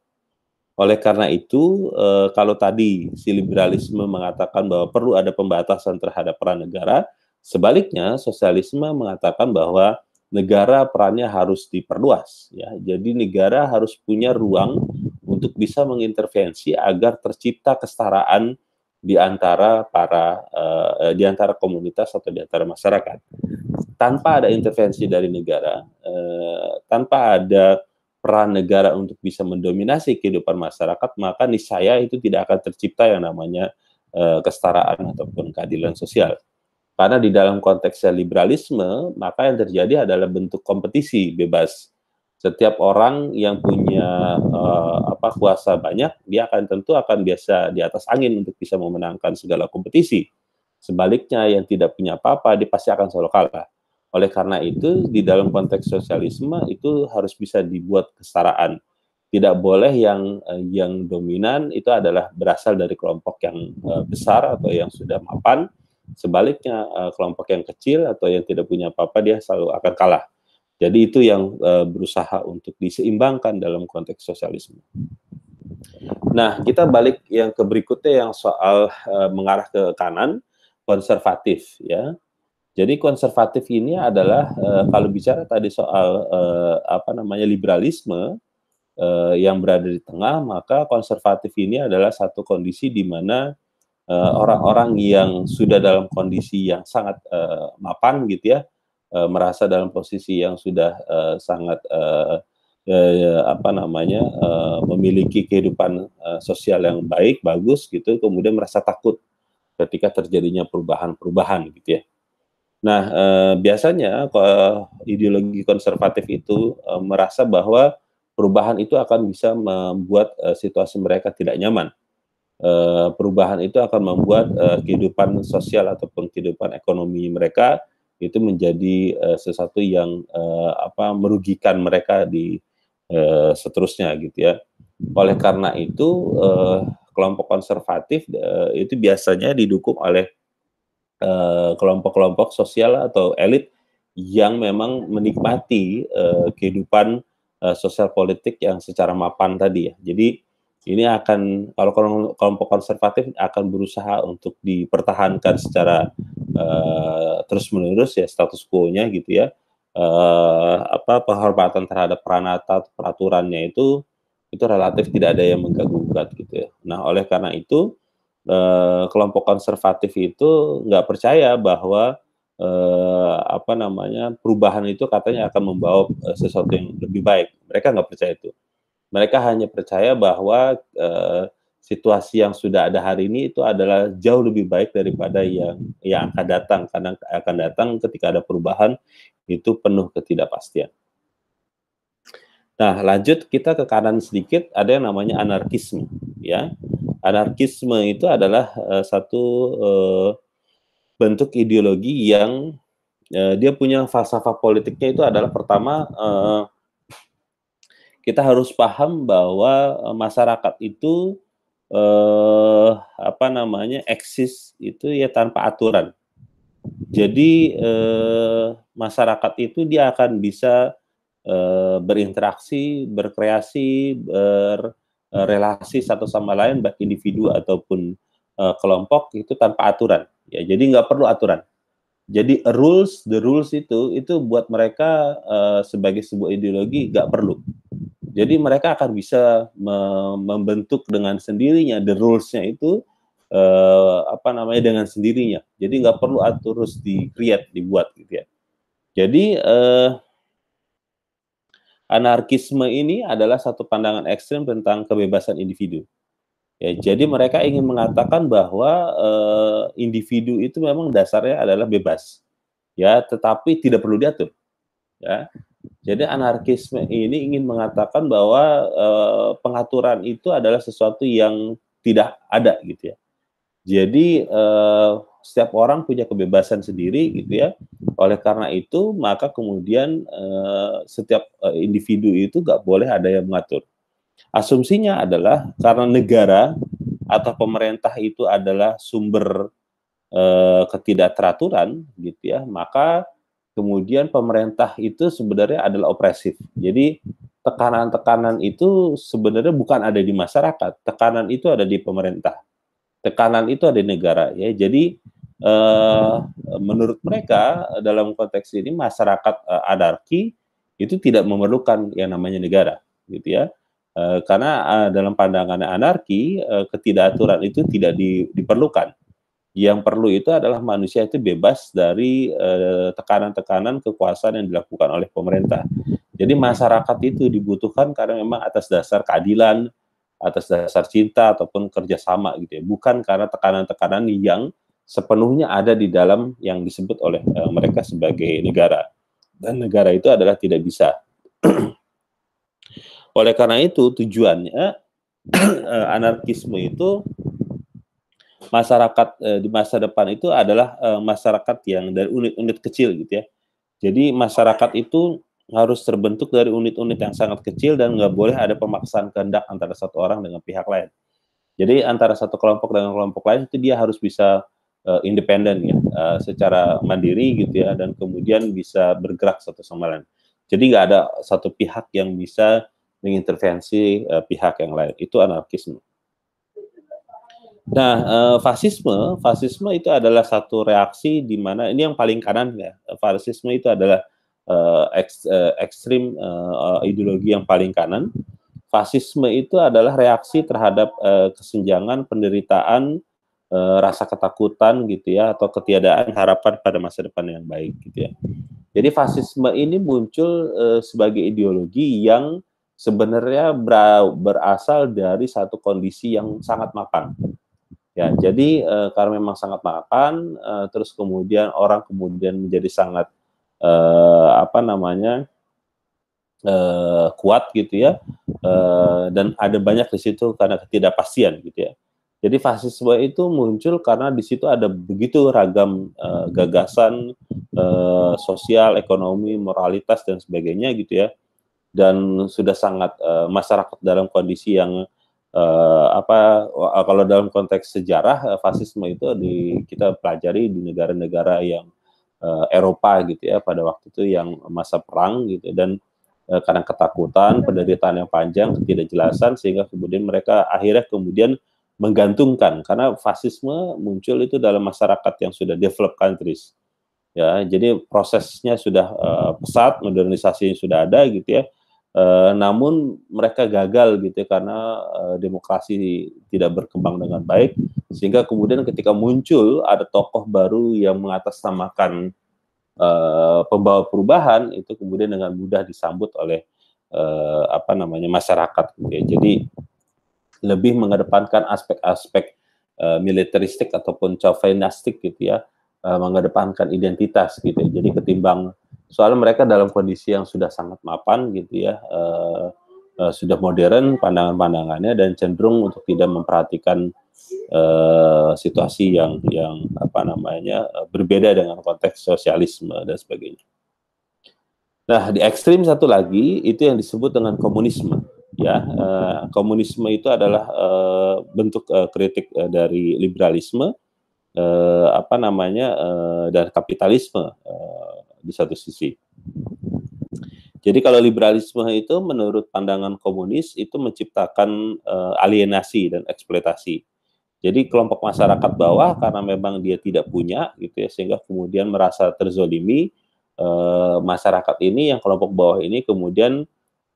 Oleh karena itu eh, kalau tadi si liberalisme mengatakan bahwa perlu ada pembatasan terhadap peran negara, sebaliknya sosialisme mengatakan bahwa negara perannya harus diperluas ya. Jadi negara harus punya ruang untuk bisa mengintervensi agar tercipta kesetaraan di antara para uh, di antara komunitas atau di antara masyarakat tanpa ada intervensi dari negara uh, tanpa ada peran negara untuk bisa mendominasi kehidupan masyarakat maka niscaya itu tidak akan tercipta yang namanya uh, kesetaraan ataupun keadilan sosial karena di dalam konteks liberalisme maka yang terjadi adalah bentuk kompetisi bebas setiap orang yang punya uh, apa kuasa banyak dia akan tentu akan biasa di atas angin untuk bisa memenangkan segala kompetisi sebaliknya yang tidak punya apa-apa dia pasti akan selalu kalah oleh karena itu di dalam konteks sosialisme itu harus bisa dibuat kesetaraan tidak boleh yang eh, yang dominan itu adalah berasal dari kelompok yang uh, besar atau yang sudah mapan sebaliknya uh, kelompok yang kecil atau yang tidak punya apa-apa dia selalu akan kalah jadi itu yang uh, berusaha untuk diseimbangkan dalam konteks sosialisme. Nah, kita balik yang ke berikutnya yang soal uh, mengarah ke kanan konservatif ya. Jadi konservatif ini adalah uh, kalau bicara tadi soal uh, apa namanya liberalisme uh, yang berada di tengah, maka konservatif ini adalah satu kondisi di mana orang-orang yang sudah dalam kondisi yang sangat mapan gitu ya uh, merasa dalam posisi yang sudah uh, sangat uh, uh, apa namanya uh, memiliki kehidupan uh, sosial yang baik bagus gitu kemudian merasa takut ketika terjadinya perubahan-perubahan gitu ya nah eh, biasanya ideologi konservatif itu eh, merasa bahwa perubahan itu akan bisa membuat eh, situasi mereka tidak nyaman eh, perubahan itu akan membuat eh, kehidupan sosial ataupun kehidupan ekonomi mereka itu menjadi uh, sesuatu yang uh, apa merugikan mereka di uh, seterusnya gitu ya. Oleh karena itu uh, kelompok konservatif uh, itu biasanya didukung oleh uh, kelompok-kelompok sosial atau elit yang memang menikmati uh, kehidupan uh, sosial politik yang secara mapan tadi ya. Jadi ini akan kalau kelompok konservatif akan berusaha untuk dipertahankan secara uh, eh, terus menerus ya status quo-nya gitu ya uh, apa penghormatan terhadap pranata peraturannya itu itu relatif tidak ada yang mengganggu gugat gitu ya. Nah oleh karena itu uh, kelompok konservatif itu nggak percaya bahwa uh, apa namanya perubahan itu katanya akan membawa sesuatu yang lebih baik. Mereka nggak percaya itu. Mereka hanya percaya bahwa uh, situasi yang sudah ada hari ini itu adalah jauh lebih baik daripada yang yang akan datang karena akan datang ketika ada perubahan itu penuh ketidakpastian. Nah, lanjut kita ke kanan sedikit ada yang namanya anarkisme ya. Anarkisme itu adalah uh, satu uh, bentuk ideologi yang uh, dia punya falsafah politiknya itu adalah pertama uh, kita harus paham bahwa eh, masyarakat itu eh, apa namanya eksis itu ya tanpa aturan. Jadi eh, masyarakat itu dia akan bisa eh, berinteraksi, berkreasi, berrelasi eh, satu sama lain baik individu ataupun eh, kelompok itu tanpa aturan. Ya, jadi nggak perlu aturan. Jadi rules, the rules itu itu buat mereka eh, sebagai sebuah ideologi nggak perlu jadi mereka akan bisa membentuk dengan sendirinya the rules-nya itu uh, apa namanya dengan sendirinya. Jadi nggak perlu terus di create dibuat gitu ya. Jadi uh, anarkisme ini adalah satu pandangan ekstrem tentang kebebasan individu. Ya, jadi mereka ingin mengatakan bahwa uh, individu itu memang dasarnya adalah bebas, ya, tetapi tidak perlu diatur. Ya, jadi anarkisme ini ingin mengatakan bahwa e, pengaturan itu adalah sesuatu yang tidak ada gitu ya. Jadi e, setiap orang punya kebebasan sendiri gitu ya. Oleh karena itu maka kemudian e, setiap e, individu itu nggak boleh ada yang mengatur. Asumsinya adalah karena negara atau pemerintah itu adalah sumber e, ketidakteraturan gitu ya, maka kemudian pemerintah itu sebenarnya adalah opresif. Jadi tekanan-tekanan itu sebenarnya bukan ada di masyarakat, tekanan itu ada di pemerintah, tekanan itu ada di negara. Ya, jadi eh, menurut mereka dalam konteks ini masyarakat eh, adarki itu tidak memerlukan yang namanya negara, gitu ya. Eh, karena eh, dalam pandangan anarki eh, ketidakaturan itu tidak di, diperlukan yang perlu itu adalah manusia itu bebas dari eh, tekanan-tekanan uh, kekuasaan yang dilakukan oleh pemerintah. Jadi masyarakat itu dibutuhkan karena memang atas dasar keadilan, atas dasar cinta ataupun kerjasama gitu ya, bukan karena tekanan-tekanan yang sepenuhnya ada di dalam yang disebut oleh uh, mereka sebagai negara. Dan negara itu adalah tidak bisa. oleh karena itu tujuannya eh, anarkisme itu masyarakat e, di masa depan itu adalah e, masyarakat yang dari unit-unit kecil gitu ya. Jadi masyarakat itu harus terbentuk dari unit-unit yang sangat kecil dan nggak boleh ada pemaksaan kehendak antara satu orang dengan pihak lain. Jadi antara satu kelompok dengan kelompok lain itu dia harus bisa uh, independen ya, uh, secara mandiri gitu ya, dan kemudian bisa bergerak satu sama lain. Jadi nggak ada satu pihak yang bisa mengintervensi uh, pihak yang lain. Itu anarkisme. Nah, eh, fasisme, fasisme itu adalah satu reaksi di mana ini yang paling kanan ya. Fasisme itu adalah eh, ek, eh, ekstrim ideologi yang paling kanan. Fasisme itu adalah reaksi terhadap kesenjangan, penderitaan, rasa ketakutan gitu ya atau ketiadaan harapan pada masa depan yang baik gitu ya. Jadi fasisme ini muncul sebagai ideologi yang sebenarnya berasal dari satu kondisi yang sangat mapan Ya, jadi e, karena memang sangat makan, e, eh, terus kemudian orang kemudian menjadi sangat e, apa namanya e, kuat gitu ya, e, dan ada banyak di situ karena ketidakpastian gitu ya. Jadi fasisme itu muncul karena di situ ada begitu ragam e, gagasan e, sosial, ekonomi, moralitas dan sebagainya gitu ya, dan sudah sangat e, masyarakat dalam kondisi yang uh, apa eh, kalau dalam konteks sejarah eh, fasisme itu di kita pelajari di negara-negara yang uh, Eropa gitu ya pada waktu itu yang masa perang gitu ya, dan uh, karena ketakutan, penderitaan yang panjang, ketidakjelasan sehingga kemudian mereka akhirnya kemudian menggantungkan karena fasisme muncul itu dalam masyarakat yang sudah develop countries ya jadi prosesnya sudah uh, pesat modernisasi sudah ada gitu ya Eh, namun mereka gagal gitu ya, karena uh, demokrasi tidak berkembang dengan baik sehingga kemudian ketika muncul ada tokoh baru yang mengatasnamakan uh, pembawa perubahan itu kemudian dengan mudah disambut oleh uh, apa namanya masyarakat gitu ya. jadi lebih mengedepankan aspek-aspek uh, militeristik ataupun chauvinistik gitu ya uh, mengedepankan identitas gitu ya. jadi ketimbang soalnya mereka dalam kondisi yang sudah sangat mapan gitu ya uh, uh, sudah modern pandangan-pandangannya dan cenderung untuk tidak memperhatikan uh, situasi yang yang apa namanya uh, berbeda dengan konteks sosialisme dan sebagainya. Nah di ekstrim satu lagi itu yang disebut dengan komunisme ya uh, komunisme itu adalah uh, bentuk uh, kritik uh, dari liberalisme uh, apa namanya uh, dan kapitalisme. Uh, di satu sisi. Jadi kalau liberalisme itu menurut pandangan komunis itu menciptakan uh, alienasi dan eksploitasi. Jadi kelompok masyarakat bawah karena memang dia tidak punya gitu ya sehingga kemudian merasa terzolimi uh, masyarakat ini yang kelompok bawah ini kemudian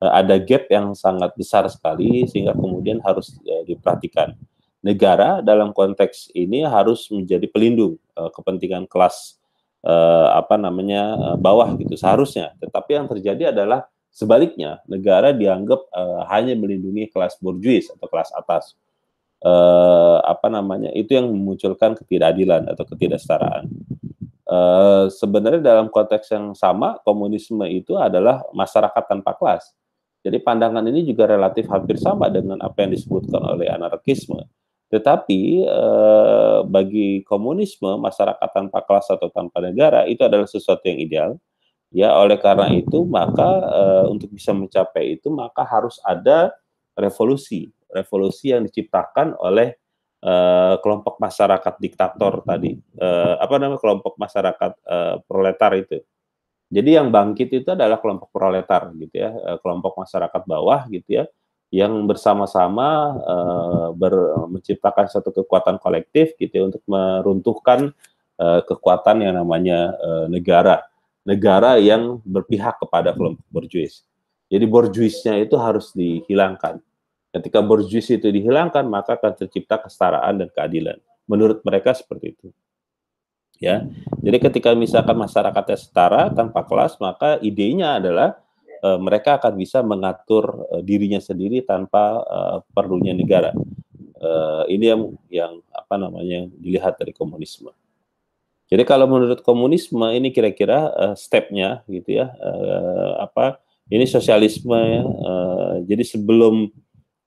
uh, ada gap yang sangat besar sekali sehingga kemudian harus uh, diperhatikan. Negara dalam konteks ini harus menjadi pelindung kepentingan kelas uh, apa namanya uh, bawah gitu seharusnya. Tetapi yang terjadi adalah sebaliknya negara dianggap uh, hanya melindungi kelas borjuis atau kelas atas. Uh, apa namanya itu yang memunculkan ketidakadilan atau ketidaksetaraan. Uh, sebenarnya dalam konteks yang sama komunisme itu adalah masyarakat tanpa kelas. Jadi pandangan ini juga relatif hampir sama dengan apa yang disebutkan oleh anarkisme. Tetapi eh, bagi komunisme masyarakat tanpa kelas atau tanpa negara itu adalah sesuatu yang ideal. Ya, oleh karena itu maka eh, untuk bisa mencapai itu maka harus ada revolusi, revolusi yang diciptakan oleh eh, kelompok masyarakat diktator tadi. Eh, apa namanya kelompok masyarakat eh, proletar itu. Jadi yang bangkit itu adalah kelompok proletar gitu ya, eh, kelompok masyarakat bawah gitu ya yang bersama-sama uh, menciptakan satu kekuatan kolektif gitu ya, untuk meruntuhkan uh, kekuatan yang namanya uh, negara negara yang berpihak kepada kelompok borjuis. Jadi borjuisnya itu harus dihilangkan. Ketika borjuis itu dihilangkan maka akan tercipta kesetaraan dan keadilan. Menurut mereka seperti itu. Ya. Jadi ketika misalkan masyarakatnya setara tanpa kelas maka idenya adalah Eh, mereka akan bisa mengatur uh, dirinya sendiri tanpa uh, perlunya negara. Uh, ini yang yang apa namanya dilihat dari komunisme. Jadi kalau menurut komunisme ini kira-kira uh, stepnya gitu ya uh, apa ini sosialisme ya. Uh, jadi sebelum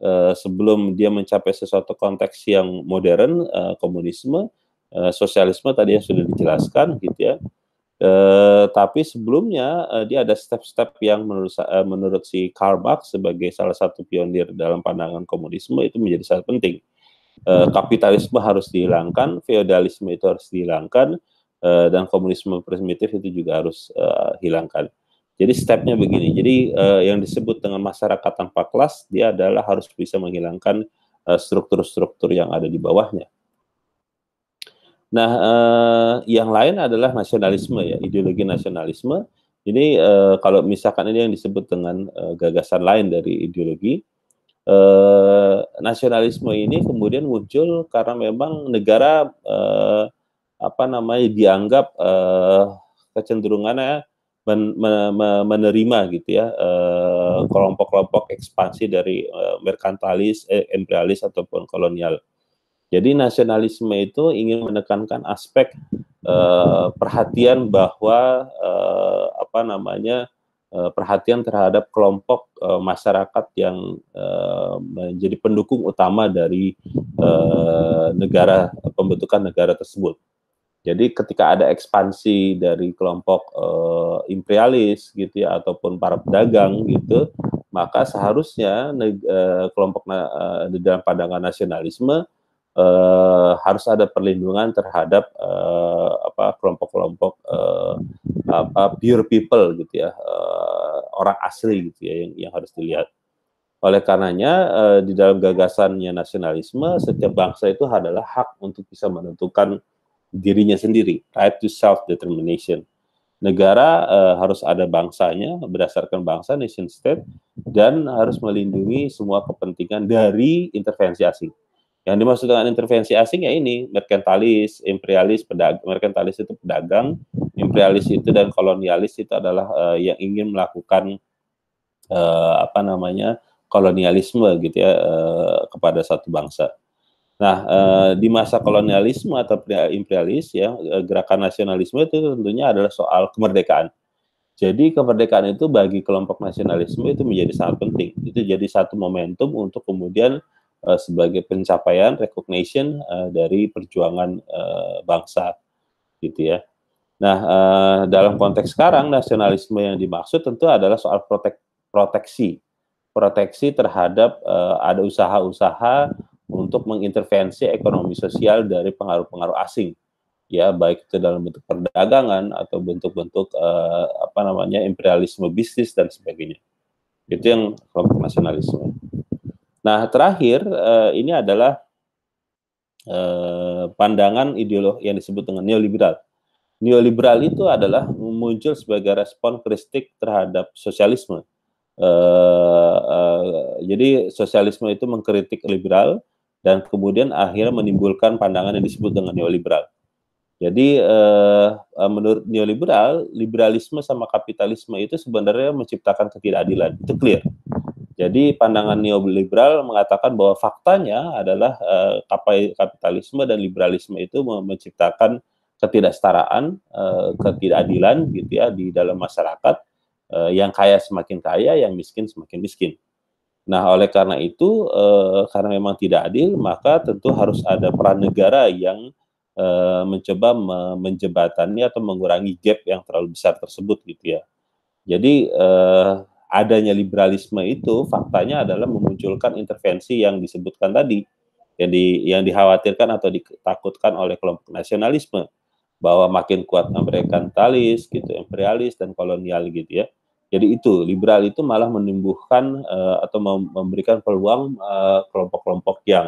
uh, sebelum dia mencapai sesuatu konteks yang modern uh, komunisme, uh, sosialisme tadi yang sudah dijelaskan gitu ya. Uh, tapi sebelumnya uh, dia ada step-step yang menurut uh, menurut si Karl Marx sebagai salah satu pionir dalam pandangan komunisme itu menjadi sangat penting. kapitalisme harus dihilangkan, feodalisme itu harus dihilangkan, dan komunisme primitif itu juga harus hilangkan. Jadi stepnya begini. Jadi yang disebut dengan masyarakat tanpa kelas dia adalah harus bisa menghilangkan struktur-struktur yang ada di bawahnya Nah, eh, yang lain adalah nasionalisme ya, ideologi nasionalisme. Ini eh, kalau misalkan ini yang disebut dengan eh, gagasan lain dari ideologi, eh, nasionalisme ini kemudian muncul karena memang negara eh, apa namanya dianggap eh, kecenderungannya men, men, menerima gitu ya eh, kelompok-kelompok eh, ekspansi dari eh, merkantilis, eh, imperialis ataupun kolonial. Jadi nasionalisme itu ingin menekankan aspek eh, perhatian bahwa eh, apa namanya eh, perhatian terhadap kelompok masyarakat yang menjadi pendukung utama dari negara pembentukan negara tersebut. Jadi ketika ada ekspansi dari kelompok imperialis gitu ya ataupun para pedagang gitu, maka seharusnya kelompok eh, di dalam pandangan nasionalisme eh, harus ada perlindungan terhadap eh, apa kelompok-kelompok eh, apa pure people gitu ya eh, orang asli gitu ya yang, yang harus dilihat. Oleh karenanya eh, di dalam gagasannya nasionalisme setiap bangsa itu adalah hak untuk bisa menentukan dirinya sendiri, right to self determination negara eh, harus ada bangsanya berdasarkan bangsa nation state dan harus melindungi semua kepentingan dari intervensi asing. Yang dimaksud dengan intervensi asing ya ini merkantilis, imperialis, pedagang. Merkantilis itu pedagang, imperialis itu dan kolonialis itu adalah uh, yang ingin melakukan uh, apa namanya kolonialisme gitu ya uh, kepada satu bangsa. Nah, di masa kolonialisme atau imperialis ya, gerakan nasionalisme itu tentunya adalah soal kemerdekaan. Jadi kemerdekaan itu bagi kelompok nasionalisme itu menjadi sangat penting. Itu jadi satu momentum untuk kemudian Eh, sebagai pencapaian recognition uh, dari perjuangan uh, bangsa gitu ya. Nah, uh, dalam konteks sekarang nasionalisme yang dimaksud tentu adalah soal protek proteksi. Proteksi terhadap uh, ada usaha-usaha untuk mengintervensi ekonomi sosial dari pengaruh-pengaruh asing. Ya, baik itu dalam bentuk perdagangan atau bentuk-bentuk uh, apa namanya imperialisme bisnis dan sebagainya. Itu yang kelompok nasionalisme. Nah, terakhir eh, ini adalah eh, pandangan ideolog yang disebut dengan neoliberal. Neoliberal itu adalah muncul sebagai respon kritik terhadap sosialisme. Eh, eh, jadi sosialisme itu mengkritik liberal dan kemudian akhirnya menimbulkan pandangan yang disebut dengan neoliberal. Jadi eh, eh menurut neoliberal, liberalisme sama kapitalisme itu sebenarnya menciptakan ketidakadilan. Itu clear jadi hmm. pandangan neoliberal mengatakan bahwa faktanya adalah uh, kapitalisme dan liberalisme itu menciptakan ketidaksetaraan, uh, ketidakadilan gitu ya di dalam masyarakat uh, yang kaya semakin kaya, yang miskin semakin miskin. Nah, oleh karena itu uh, karena memang tidak adil, maka tentu harus ada peran negara yang uh, mencoba menjebatannya atau mengurangi gap yang terlalu besar tersebut gitu ya. Jadi uh, adanya liberalisme itu faktanya adalah memunculkan intervensi yang disebutkan tadi yang di yang dikhawatirkan atau ditakutkan oleh kelompok nasionalisme bahwa makin kuat Amerikantalis gitu imperialis dan kolonial gitu ya jadi itu liberal itu malah menumbuhkan uh, atau memberikan peluang eh, kelompok-kelompok uh, yang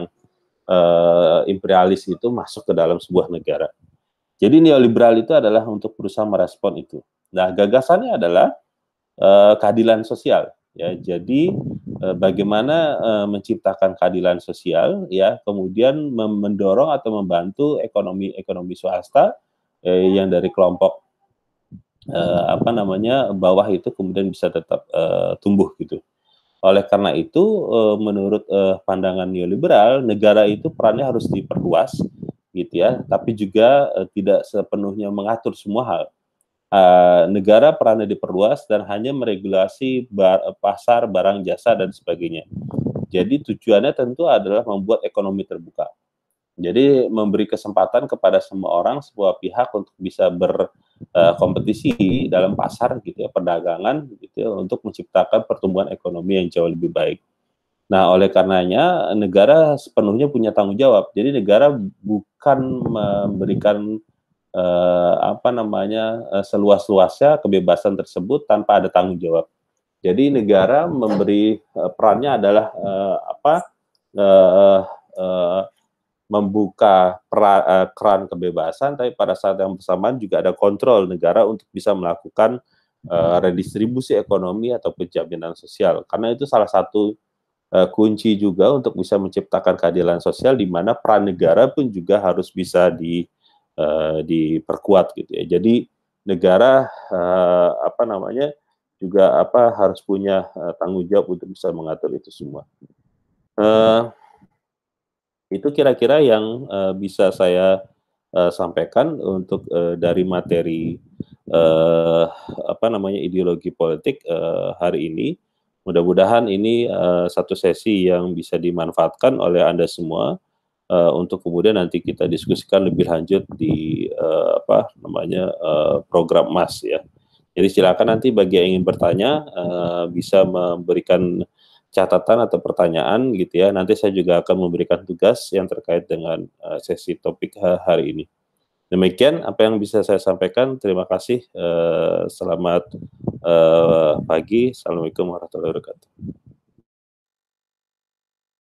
uh, imperialis itu masuk ke dalam sebuah negara jadi neoliberal itu adalah untuk berusaha merespon itu nah gagasannya adalah uh, keadilan sosial ya hmm. jadi uh, bagaimana uh, menciptakan keadilan sosial ya kemudian mendorong atau membantu ekonomi ekonomi swasta eh, hmm. yang dari kelompok apa namanya bawah itu kemudian bisa tetap tumbuh gitu oleh karena itu menurut pandangan neoliberal negara itu perannya harus diperluas gitu ya tapi juga tidak sepenuhnya mengatur semua hal uh, negara perannya diperluas dan hanya meregulasi bar, pasar barang jasa dan sebagainya. Jadi tujuannya tentu adalah membuat ekonomi terbuka. Jadi memberi kesempatan kepada semua orang, sebuah pihak untuk bisa berkompetisi eh, uh, dalam pasar gitu ya, perdagangan gitu ya, untuk menciptakan pertumbuhan ekonomi yang jauh lebih baik. Nah, oleh karenanya negara sepenuhnya punya tanggung jawab. Jadi negara bukan memberikan eh, apa namanya eh, seluas-luasnya kebebasan tersebut tanpa ada tanggung jawab. Jadi negara memberi eh, perannya adalah eh, apa eh, eh, membuka pra, eh, keran kebebasan, tapi pada saat yang bersamaan juga ada kontrol negara untuk bisa melakukan eh, redistribusi ekonomi atau jaminan sosial. Karena itu salah satu eh, kunci juga untuk bisa menciptakan keadilan sosial di mana peran negara pun juga harus bisa di uh, diperkuat gitu ya. Jadi negara uh, apa namanya juga apa harus punya uh, tanggung jawab untuk bisa mengatur itu semua. Uh, itu kira-kira yang uh, bisa saya uh, sampaikan untuk uh, dari materi uh, apa namanya ideologi politik uh, hari ini. Mudah-mudahan ini uh, satu sesi yang bisa dimanfaatkan oleh Anda semua Eh, untuk kemudian nanti kita diskusikan lebih lanjut di uh, apa namanya uh, program Mas ya. Jadi silakan nanti bagi yang ingin bertanya uh, bisa memberikan catatan atau pertanyaan gitu ya. Nanti saya juga akan memberikan tugas yang terkait dengan uh, sesi topik hari ini. Demikian apa yang bisa saya sampaikan. Terima kasih. Uh, selamat uh, pagi. Assalamualaikum warahmatullahi wabarakatuh.